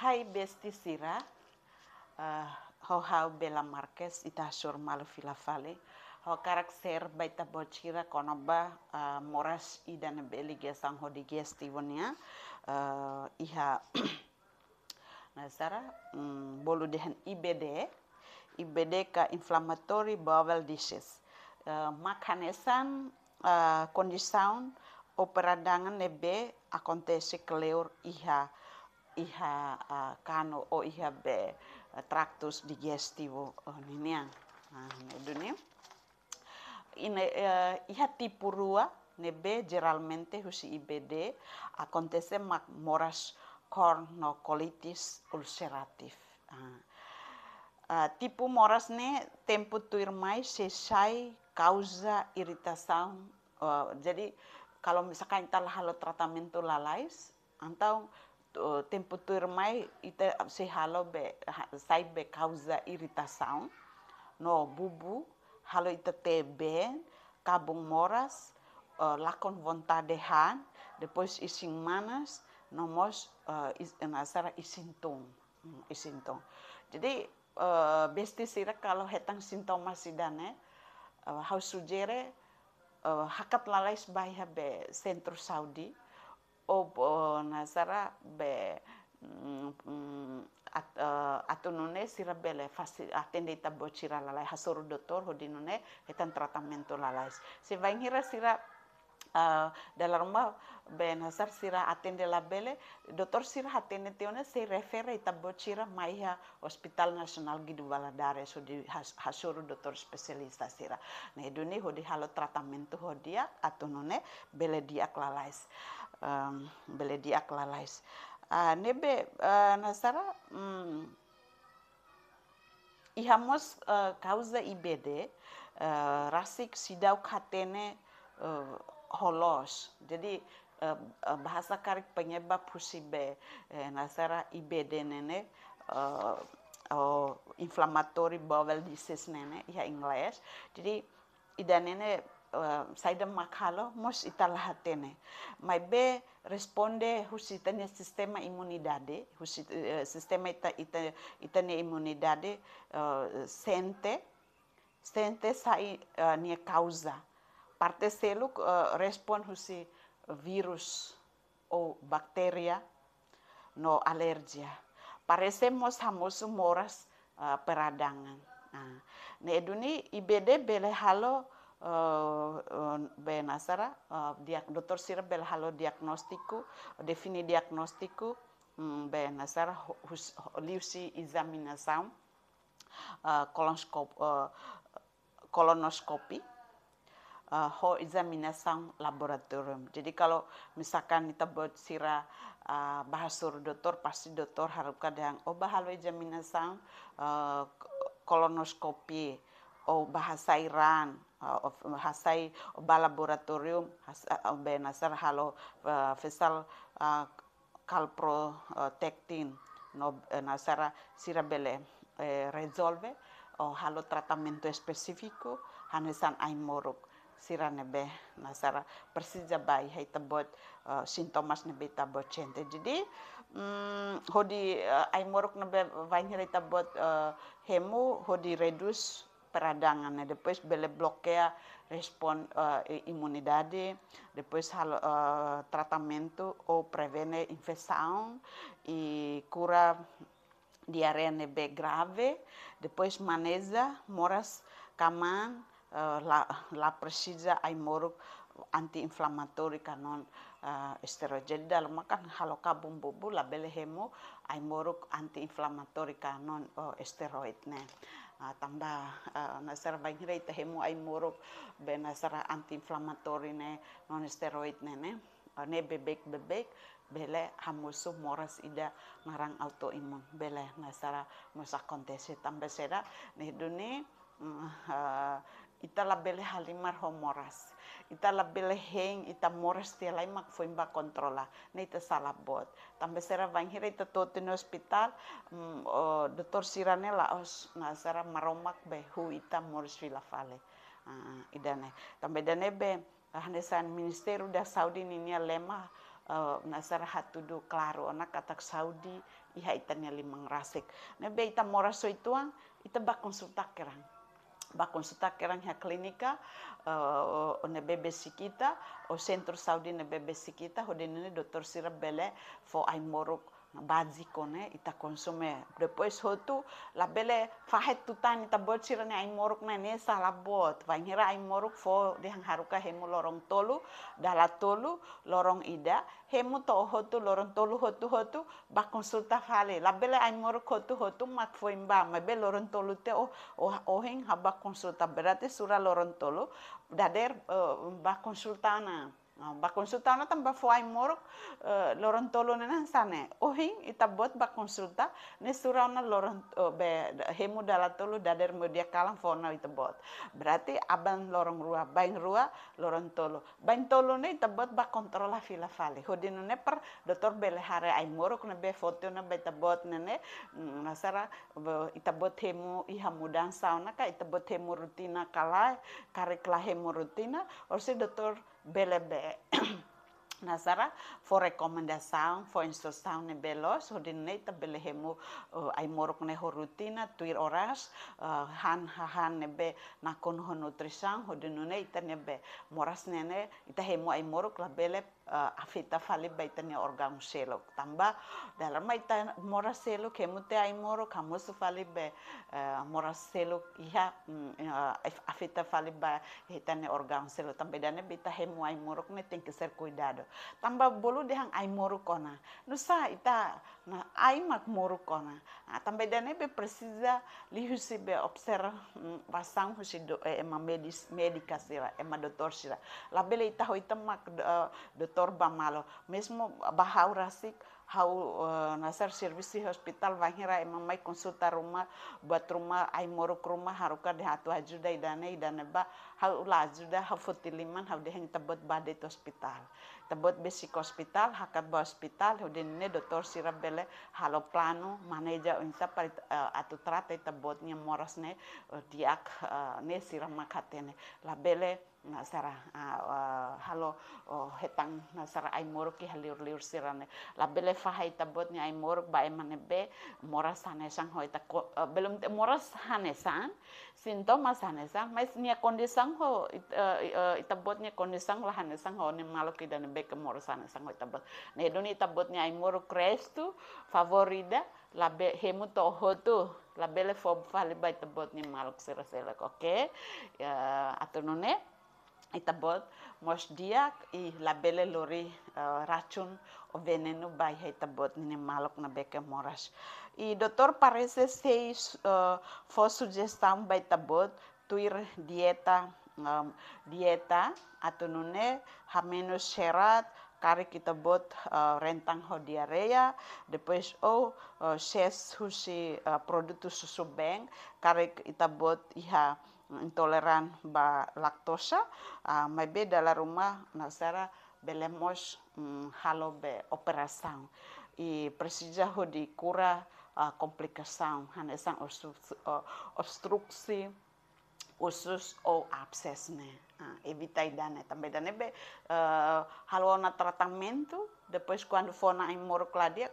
Hai besti sira, uh, ho hau bela Marquez ita sur malu fila fale, ho karakter baita bocira konoba uh, eh, moras idan beli gesang ho di gesti wonia, uh, eh, iha nasara um, mm, bolu dehen IBD, IBD ka inflammatory bowel disease. makanesan uh, operadangan operadangan be akontesi keleur iha Iha uh, kano o iha be uh, tractus digestivo ini dunia. ine uh, iha tipu rua nebe geralmente husi IBD akontese mak moras kornokolitis ulceratif uh, tipu moras ne tempu tuir mai sesai causa iritasaun. uh, jadi kalau misalkan kita halo tratamento lalais atau tempo temperatura mai ita se halo be sai be causa irritação no bubu halo ita e te ben kabung moras lakon vontade han depois ising manas mos uh, is, nasara isin tom jadi uh, besti sira kalau hetang sintoma sidane uh, how sugere uh, hakat lalais bahia be sentro saudi sarà be, mm, eh, atu nune sirabele atende tabo bocira lalai hasoro dotor hodi nune etan tratamento lalai se vai ngira sira Uh, eh, dalla rumba ben hasar sira atende la bele dottor sira atende teone se refere bocira mai maiha hospital nasional gidu valadare so di hasoro hasuru dottor specialista sira ne nah, duni hodi halo trattamento hodia atunune bele dia lalai um, beledi aklalais uh, nebe uh, nasara mm, ihamos uh, ah, causa ibede uh, rasik sidau katene uh, holos jadi uh, bahasa karik penyebab pusibe uh, eh, nasara ibede nene uh, oh, inflammatory bowel disease nene ya Inggris. jadi nene Eh, saida makalo mos tene mai be responde husi tene sistema imunidade husi eh, sistema ita, ita, itania imunidade eh, sente sente sai ni nia causa parte seluk respon husi virus o bakteria, no alergia mos hamosu moras peradangan nah, ne eduni ibede bele halo Eh, eh, benasara asara eh, doktor Sirabel halo diagnostiku defini diagnostiku hmm, benasara asara liusi kolonoskop kolonoskopi ho examinasam laboratorium. Jadi kalau misalkan kita buat Sirah bahasur doktor, pasti doktor harap yang oh bahalo examinasam kolonoskopi oh bahasa Iran Uh, um, hasai ba laboratorium uh, uh, benasar halo fesal calprotectin no nasara sirabele resolve o halo tratamento specifico hanesan aimoruk sira nebe nasara persija bai hai tabot sintomas nebe tabot cente jadi mm, hodi uh, aimoruk nebe vain hai tabot hemu hodi reduce peradangan. Depois ele bloqueia respon uh, imunidade, depois uh, tratamento ou prevene infecção e cura diarreia NB grave, depois maneja, moras, caman, uh, eh, lá, lá precisa aí moro anti-inflamatório canon uh, esteroide dalam makan haloka bumbu bu labele hemo ai moro anti-inflamatório canon uh, oh, esteroide né Ah, tanda na sara rei te hemu ai morok be na sara antiinflammatori ne non steroid ne ne ah, ne bebek bebek bele hamusu moras ida narang autoimun bele na sara musa kontesi tambe sera ne duni mm, ah, ita labele halimar homoras ita labele heng ita moras tia lai mak foi ba kontrola na ita sala bot tambe sera vanghira ita totu no hospital um, o doutor sirane laos na sera maromak be hu ita moras vila fale uh, ah, idane tambe dane be hanesan ministeru da saudi ninia lema Uh, nasara hatudu klaro ona katak Saudi iha itanya limang rasik. Nebe ita moraso ituang ita bak konsulta kerang va consultar Granja Clínica, uh, eh, onde bebe sikita o Centro saudi ne bebe sikita ho o Dr. sirabele fo ai basico, ne Ita konsumen. Depois outro, la bele fahet tutan ita bot sirane ai ne na nesa la bot. va ngira ai moruk fo dehang haruka hemu lorong tolu, dala tolu, lorong ida. Hemu to hotu lorong tolu hotu hotu ba konsulta fale. La bele ai tu hotu hotu mak fo imba. Ma be lorong tolu te o oh, ohing haba konsulta. berate sura lorong tolu dader eh, ba konsulta na Ah, konsulta eh, na tan bafuai morok uh, loron tolo na nan sane. bot itabot konsulta ne sura na loron be hemu dala tolo dader media kalam fona itabot. Berarti abang lorong rua, bain rua loron tolo. Bain tolo ne itabot bak kontrola fila fale. Hodino ne per doktor bele hare ai morok ne be foto nabe be itabot ne ne ita mm, itabot hemu ihamudan sauna ka itabot hemu rutina kala karekla hemu rutina orsi doktor belle nasara for recommendation fo instruction e belo so dineta bele hemu uh, eh, ai morok ne rutina tuir oras uh, han han ne be nakon ho nutrisan ho dinune ita ne be moras ne ne ita hemu ai morok la bele uh, feta fale baitani organ selo tamba dalam maita mora selo kemute ai moro kamus fale be uh, mora selo iha mm, uh, feta fale ba organ selo tamba dana bita hemu ai moro kne Tambah ser cuidado tamba bolu dehang ai moro kona nusa ita na ai mak moru kona nah. nah, dane be presiza li husi be obser mm, wasang husi do e eh, ema medis medika sira ema doktor sira la bele ita hoita mak eh, bamalo mesmo bahau rasik hau eh, nasar servisi hospital wahira emang mai konsulta rumah buat rumah ai moruk rumah haruka de hatu ajuda idane idane ba hau ula ajuda hau futiliman hau deheng tebot badet hospital tebot basic hospital hakat ba hospital hau dene doktor bele halo plano maneja unta parit eh, atu trate tebotnya morosne ne eh, diak uh, ne la labele na sara ah, eh, halo oh, hetang na sara ai moro ki haliur liur sirane la bele fahai tabot ni ai moro ba emane be moras ho ita ko eh, belum te moras hanesan sintomas hanesan mais ni kondisang ho itabot eh, ni kondisang la sang ho ni malok ki dan be ke moras hanesan hoi tabot ne ni tabot ni ai moro restu favorida la be hemu to ho tu la bele fob tabot ni malok sira sela oke okay? uh, atunone mos diak i labele lori uh, racun o venenu bai bot nine malok na beke moras I doktor parese sei uh, fo fost sugestam bai bot tuir dieta um, dieta, atau atunune hamenu serat, care kita bot uh, rentang ho diarea depois o oh, ses husi uh, susu susubeng, care kita bot iha intoleran ba laktosa uh, mai be dala rumah nasara belemos um, halo be operasaun i presija de cura uh, komplikasaun hanesan obstruksi usus ou abscesso, né? Ah, evitai dane, também dane be uh, eh, halau na tratamento, depois quando for na imoro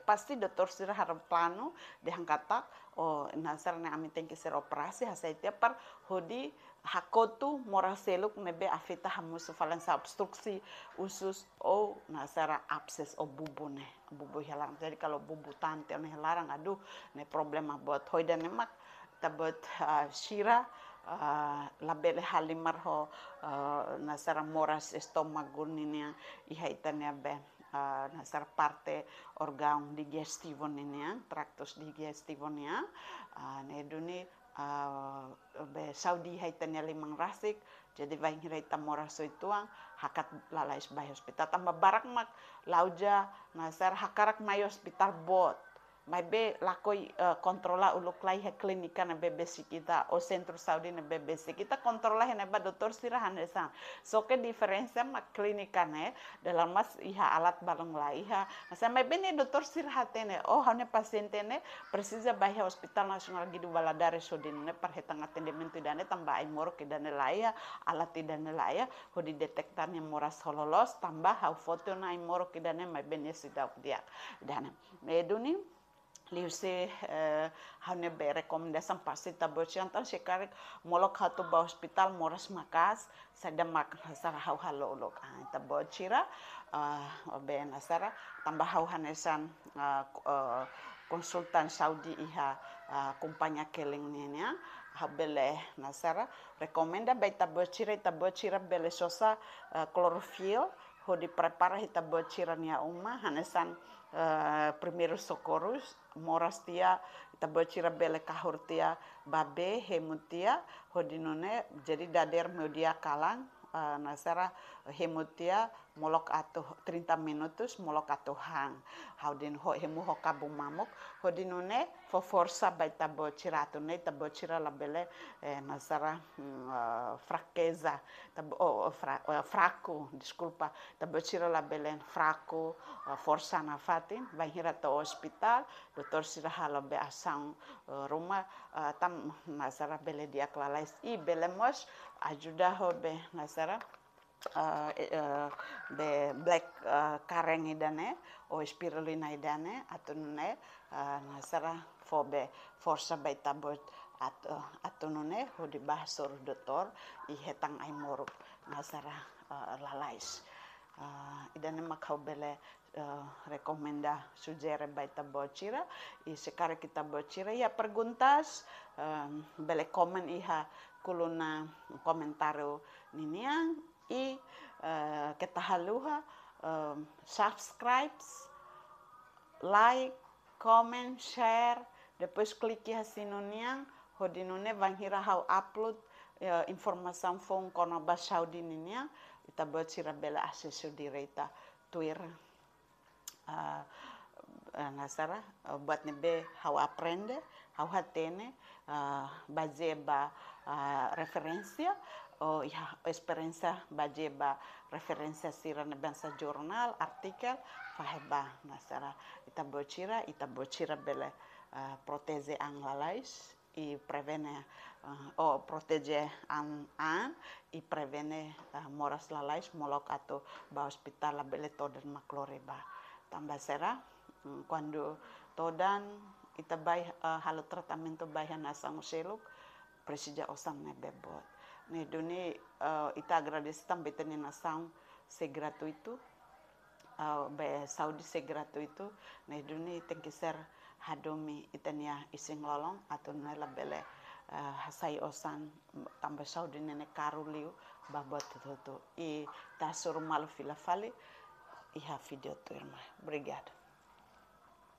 pasti doutor sir harap plano, dehang katak, oh, nasar ne amin tengki que ser operasi, hasaitia par hodi hakotu moraseluk mebe afita hamus falansa obstruksi usus o nasara abses o bubu ne, bubu hilang. Jadi kalau bubu tante ne hilang, aduh, ne problema buat hoida ne mak, tabut uh, ah, shira, Ah, bele hali marho na ah, nasara moras nia ihaitaniabe na ah, nasar parte organ digestivonean, tractus digestivonean, nia ne duni be saudi haitania limang rasik, jadi vain hireita moraso ituang hakat lalais bai hospital tambah barak mak lauja nasar hakarak mai hospital bot mai be lakoi uh, kontrola o loklai he klinika na kita o sentro saudi na besi kita kontrola he neba dokter sirahan desa. So ke diferensia ma klinika ne dalam mas iha alat balong lai iha. Masa mas be ne dokter sirahat ne oh hane pasiente ne precisa bahia hospital nasional gidu baladare sodin ne parhetang atendimento dane tambah ai moro ke dane lai alat dane lai iha ho di detektan ne moras hololos tambah hau foto na ai moro ke dane mas be ne sidap dia dane. Medunim lirse eh, hanya be pasti tabur siantar sekarang molok hatu ba hospital moras makas sada mak hasar hau halo ulok ah tabur cira eh, be nasara tambah hau hanesan eh, konsultan Saudi iha kumpanya keling nenya habele nasara rekomenda be tabur cira tabur cira bele sosa klorofil ho di prepara hita bociran nia umma hanesan Eh, primeiros socorros, morastia, tabachira bele kahurtia, babe, hemutia, hodinone, jadi dader media kalang, uh, eh, nasara hemutia, molok atau 30 minutos molok atau hang haudin ho hemu ho kabu mamok hodinune fo forsa bai tabo atau ne tabo cira labele eh, nasara uh, hmm, eh, fraqueza tabo oh, oh, fra, uh, eh, fraco tabo cira labele fraku uh, forsa na fatin hira to hospital dokter sira halo be asang uh, rumah uh, tam nasara bele dia klalais i bele mos ajuda ho be nasara Eh, eh, de black eh, kareng idane o spirulina idane atunune nasara fobe forsa baita bot at atunune di basur dotor i hetang ai morup nasara lalais idane makau bele rekomenda sujere baita bocira i sekare kita bocira ya perguntas bele komen iha kuluna komentaru niniang I eh, ketahaluha subscribe eh, subscribes, like, comment, share, depois clique sininho, onde não vão how upload informasi eh, informação fon kono basau dininya ita buat sira bela asesu direita Twitter uh, nasara buat nebe how aprende hau hatene uh, baseba uh, oh, ya, esperienza bajeba referenza sira ne bensa artikel, artikel faheba nasara ita bocira ita bocira bele uh, proteze anglalais i prevene uh, eh, o oh, protege an an i prevene uh, moras lalais molok atau ba hospital la bele toden makloreba tambah sera um, mm, quando todan ita bai uh, eh, halo tratamento bai hanasang seluk presija osang ne bebot nous donner euh, ita agradecem betenenação c'est gratuito uh, eh, be saudi c'est gratuito nous donner tem que ser hadomi itania ising lolong atau nela bele uh, eh, hasai osan tambe saudi nene karuliu babot tutu i tasur malu filafali fale e a filha turma. Obrigada.